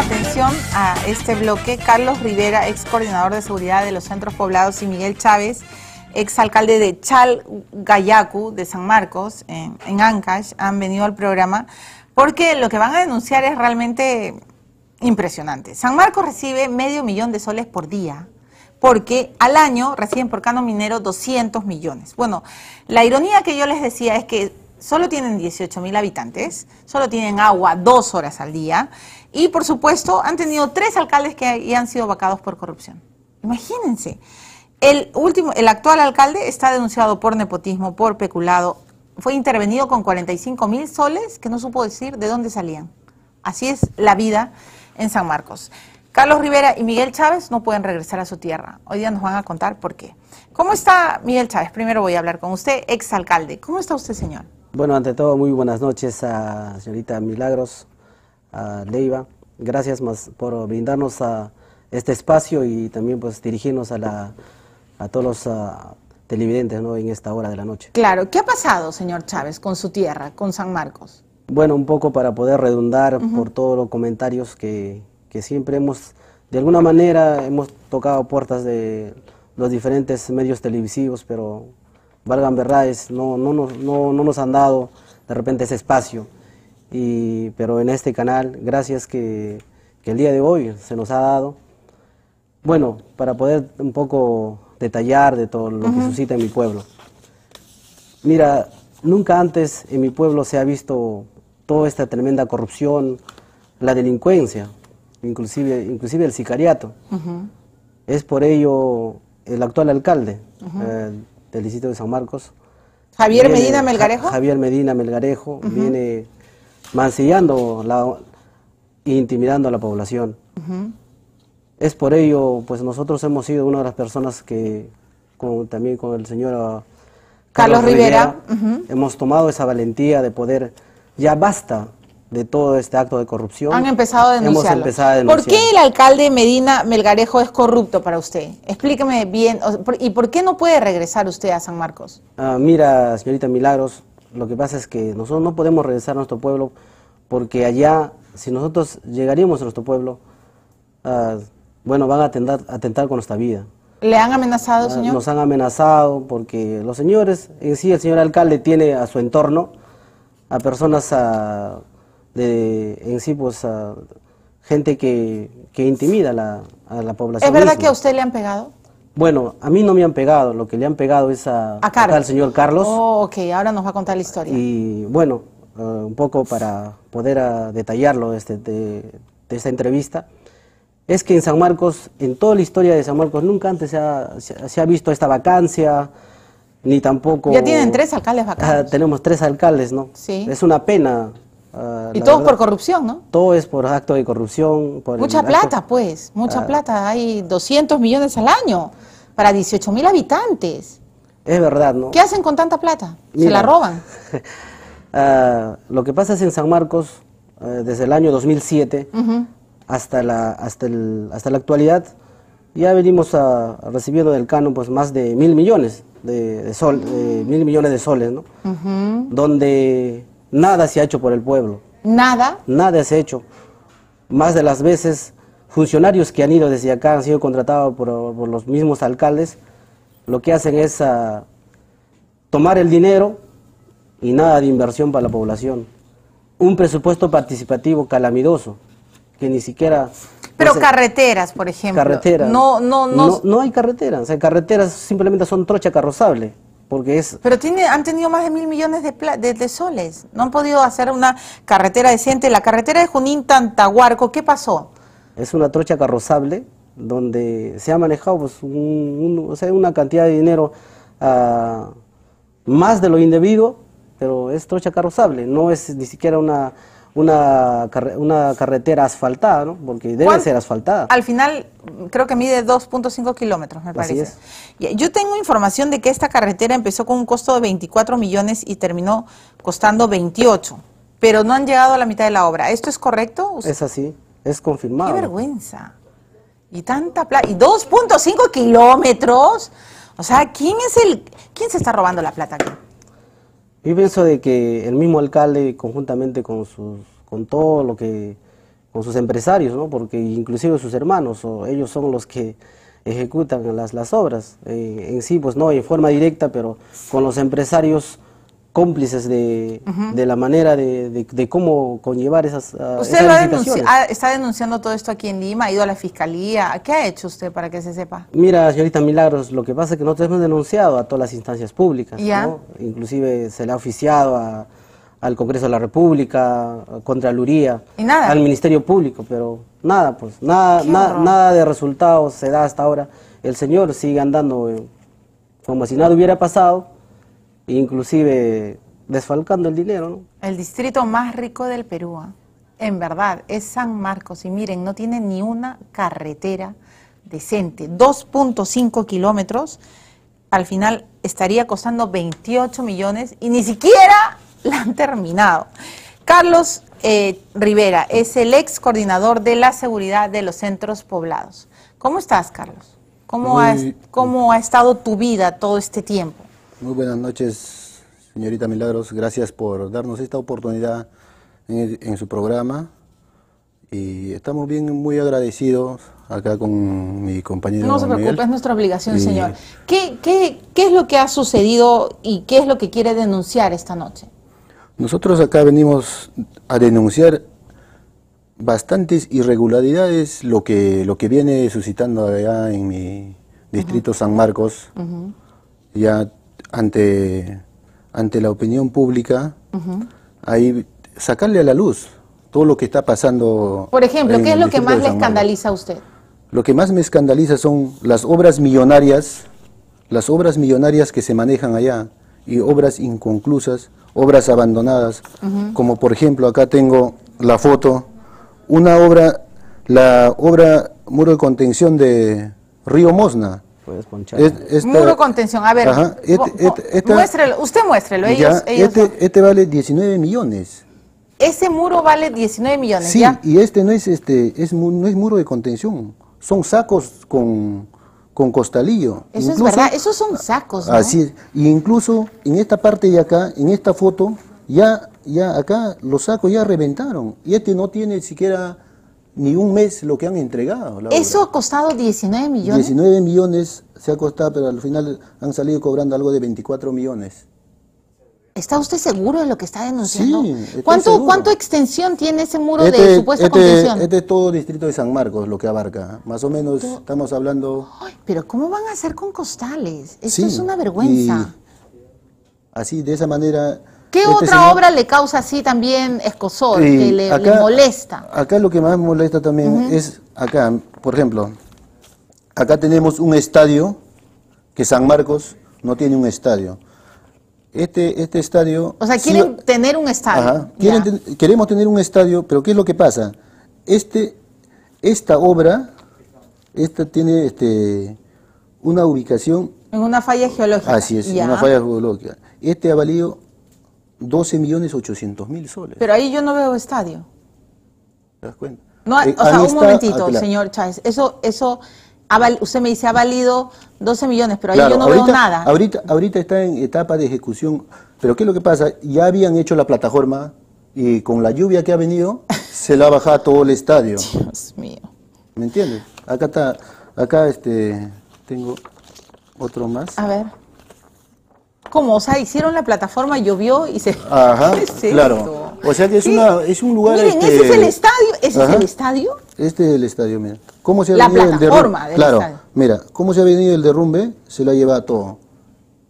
atención a este bloque. Carlos Rivera, ex coordinador de seguridad de los centros poblados, y Miguel Chávez, ex alcalde de Chal Gayacu, de San Marcos, en, en Ancash, han venido al programa porque lo que van a denunciar es realmente impresionante. San Marcos recibe medio millón de soles por día porque al año reciben por cano minero 200 millones. Bueno, la ironía que yo les decía es que solo tienen 18 mil habitantes, solo tienen agua dos horas al día y por supuesto, han tenido tres alcaldes que han sido vacados por corrupción. Imagínense. El, último, el actual alcalde está denunciado por nepotismo, por peculado. Fue intervenido con 45 mil soles que no supo decir de dónde salían. Así es la vida en San Marcos. Carlos Rivera y Miguel Chávez no pueden regresar a su tierra. Hoy día nos van a contar por qué. ¿Cómo está Miguel Chávez? Primero voy a hablar con usted, exalcalde. ¿Cómo está usted, señor? Bueno, ante todo, muy buenas noches a señorita Milagros, Leiva. Gracias más por brindarnos a este espacio y también pues dirigirnos a, todos los ah, televidentes en esta hora de la noche. Claro, ¿qué ha pasado, señor Chávez, con su tierra, con San Marcos? Bueno, un poco para poder redundar por todos los comentarios que, siempre hemos, de alguna manera, hemos tocado puertas de los diferentes medios televisivos, pero valgan verdades, no, no, nos, no, no nos han dado de repente ese espacio pero en este canal, gracias que, el día de hoy se nos ha dado, bueno, para poder un poco detallar de todo lo que suscita en mi pueblo. Mira, nunca antes en mi pueblo se ha visto toda esta tremenda corrupción, la delincuencia, inclusive, inclusive el sicariato. Es por ello el actual alcalde eh, del distrito de San Marcos. Javier Medina Melgarejo. Javier Medina Melgarejo viene mancillando la, intimidando a la población. Es por ello, pues nosotros hemos sido una de las personas que, también con el señor ah, Carlos, Rivera, hemos tomado esa valentía de poder, ya basta de todo este acto de corrupción. Han empezado a Hemos empezado a ¿Por qué el alcalde Medina Melgarejo es corrupto para usted? Explíqueme bien, ¿y por qué no puede regresar usted a San Marcos? Ah, mira, señorita Milagros, lo que pasa es que nosotros no podemos regresar a nuestro pueblo porque allá, si nosotros llegaríamos a nuestro pueblo, ah, bueno, van a atentar, atentar con nuestra vida. ¿Le han amenazado, ah, señor? Nos han amenazado porque los señores, en sí el señor alcalde tiene a su entorno a personas ah, de, en sí, pues a gente que, intimida a la, población. ¿Es verdad que a usted le han pegado? Bueno, a mí no me han pegado, lo que le han pegado es a, al señor Carlos. Oh, ok, ahora nos va a contar la historia. Y bueno, eh, un poco para poder ah, detallarlo este, de, esta entrevista, es que en San Marcos, en toda la historia de San Marcos, nunca antes se ha, visto esta vacancia, ni tampoco... Ya tienen tres alcaldes vacantes. tenemos tres alcaldes, ¿no? Sí. Es una pena Ah, y todo es por corrupción, ¿no? Todo es por acto de corrupción. Por mucha plata, pues, mucha ah. plata. Hay 200 millones al año para 18 mil habitantes. Es verdad, ¿no? ¿Qué hacen con tanta plata? Se la roban. Ah, lo que pasa es en San Marcos, eh, desde el año 2007 hasta, la, hasta, el, hasta la actualidad, ya venimos recibiendo del canon pues, más de mil millones de, sol, mil millones de soles, ¿no? Donde Nada se ha hecho por el pueblo. ¿Nada? Nada se ha hecho. Más de las veces, funcionarios que han ido desde acá, han sido contratados por, los mismos alcaldes, lo que hacen es ah, tomar el dinero y nada de inversión para la población. Un presupuesto participativo calamidoso, que ni siquiera... Pero carreteras, por ejemplo. Carreteras. No, no, no. No, no hay carreteras. O carreteras simplemente son trocha carrozable es... Pero tiene, han tenido más de mil millones de, soles, no han podido hacer una carretera decente. La carretera de Junín Tantahuarco, ¿qué pasó? Es una trocha carrozable donde se ha manejado pues, una cantidad de dinero ah, más de lo indebido, pero es trocha carrozable, no es ni siquiera una una, una carretera asfaltada, ¿no? Porque debe ser asfaltada. Al final, creo que mide 2.5 kilómetros, me parece. Eh, yo tengo información de que esta carretera empezó con un costo de 24 millones y terminó costando 28, pero no han llegado a la mitad de la obra. ¿Esto es correcto? Es así, es confirmado. ¡Qué vergüenza! Y tanta plata, y 2.5 kilómetros. O sea, ¿quién es el, quién se está robando la plata aquí? Yo pienso de que el mismo alcalde, conjuntamente con sus, con todo lo que, con sus empresarios, ¿no? porque inclusive sus hermanos, o ellos son los que ejecutan las, las obras. Eh, en sí, pues no en forma directa, pero con los empresarios cómplices de, la manera de, cómo conllevar esas... Ah, ¿Usted está denunciando todo esto aquí en Lima? ¿Ha ido a la fiscalía? ¿Qué ha hecho usted para que se sepa? Mira, señorita Milagros, lo que pasa es que nosotros hemos denunciado a todas las instancias públicas, Inclusive se le ha oficiado al Congreso de la República, contra Luría, al Ministerio Público, pero nada, pues, nada, nada de resultados se da hasta ahora. El señor sigue andando eh, como si nada hubiera pasado inclusive desfalcando el dinero. El distrito más rico del Perú, ¿ah? en verdad, es San Marcos. Y miren, no tiene ni una carretera decente. 2.5 kilómetros, al final estaría costando 28 millones y ni siquiera la han terminado. Carlos eh, Rivera es el ex coordinador de la seguridad de los centros poblados. ¿Cómo estás, Carlos? ¿Cómo ha estado tu vida todo este tiempo? Muy buenas noches, señorita Milagros. Gracias por darnos esta oportunidad en, su programa. Y estamos bien, muy agradecidos acá con mi compañero. No se preocupe, es nuestra obligación, señor. ¿Qué, es lo que ha sucedido y qué es lo que quiere denunciar esta noche? Nosotros acá venimos a denunciar bastantes irregularidades, lo que, lo que viene suscitando allá en mi distrito San Marcos. Ya ante, ante la opinión pública, ahí sacarle a la luz todo lo que está pasando. Por ejemplo, ¿qué es lo que más le escandaliza a usted? Lo que más me escandaliza son las obras millonarias, las obras millonarias que se manejan allá y obras inconclusas, obras abandonadas, como por ejemplo acá tengo la foto, una obra, la obra muro de contención de Río Mosna, es, Muro de contención, A ver, este, este, usted muéstrelo. Ellos, este, este, vale 19 millones. Ese muro vale 19 millones. Sí, y este no es este es no es muro de contención, son sacos con, con costalillo. Eso es verdad, esos son sacos. Así Y incluso en esta parte de acá, en esta foto, ya, ya acá los sacos ya reventaron. Y este no tiene siquiera ni un mes lo que han entregado. Eso ha costado 19 millones. 19 millones se ha costado, pero al final han salido cobrando algo de 24 millones. ¿Está usted seguro de lo que está denunciando? ¿Cuánto, ¿Cuánto extensión tiene ese muro de este supuesta este, Este es todo distrito de San Marcos lo que abarca. ¿eh? Más o menos estamos hablando... pero ¿cómo van a hacer con costales? Esto es una vergüenza. así, de esa manera ¿Qué este otra obra le causa así también escosor, que le, molesta? Acá lo que más molesta también es, acá, por ejemplo, acá tenemos un estadio, que San Marcos no tiene un estadio. Este, este estadio... O sea, quieren tener un estadio. queremos tener un estadio, pero ¿qué es lo que pasa? Este, esta obra, esta tiene este, una ubicación... En una falla geológica. Así es, una falla geológica. Este ha 12 millones mil soles. Pero ahí yo no veo estadio. ¿Te das cuenta? No, eh, o sea, un momentito, señor Chávez. Eso, eso, usted me dice ha valido 12 millones, pero ahí yo no veo nada. Ahorita, ahorita está en etapa de ejecución. Pero ¿qué es lo que pasa? Ya habían hecho la plataforma y con la lluvia que ha venido se la ha bajado todo el estadio. Dios mío. ¿Me entiendes? Acá está, acá este, tengo otro más. A ver. ¿Cómo? O sea, hicieron la plataforma, llovió y se... Ajá, claro. O sea que es, una, es un lugar... Miren, ese este, es el estadio. ¿Ese es el estadio? Este es el estadio, mira. ¿Cómo se ha venido el derrumbe? claro, mira, ¿cómo se ha venido el derrumbe? Se lo ha llevado todo.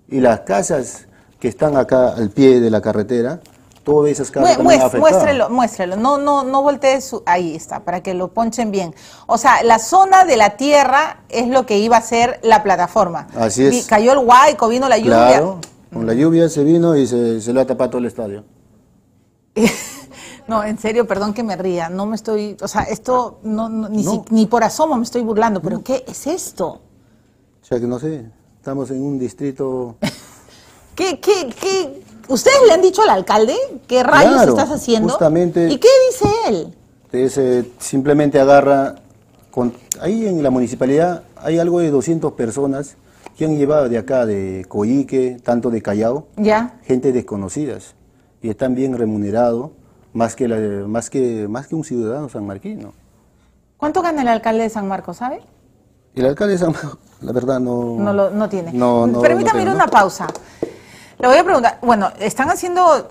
Y las casas que están acá al pie de la carretera, todas esas casas Mu afectado. Muéstrelo, muéstrelo. No, no, no voltees. Su... Ahí está, para que lo ponchen bien. O sea, la zona de la tierra es lo que iba a ser la plataforma. Así es. Y cayó el huaico, vino la lluvia. Claro con la lluvia se vino y se, lo ha tapado el estadio. No, en serio, perdón que me ría. No me estoy, o sea, esto no, ni, por asomo me estoy burlando, pero ¿qué es esto? O sea, que no sé, estamos en un distrito... ¿Qué, qué, qué? ¿Ustedes le han dicho al alcalde qué rayos estás haciendo? Justamente, ¿Y qué dice él? simplemente agarra, con, ahí en la municipalidad hay algo de 200 personas que han de acá, de Coique, tanto de Callao, ¿Ya? gente desconocida. y están bien remunerados, más que, más que, más que un ciudadano sanmarquino. ¿Cuánto gana el alcalde de San Marcos, sabe? El alcalde de San Marcos, la verdad, no... No, lo, tiene. Permítame ir a una pausa. Le voy a preguntar, bueno, están haciendo...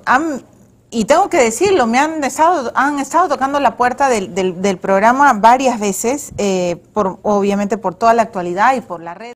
y tengo que decirlo, me han estado, han estado tocando la puerta del, programa varias veces, eh, obviamente por toda la actualidad y por la red.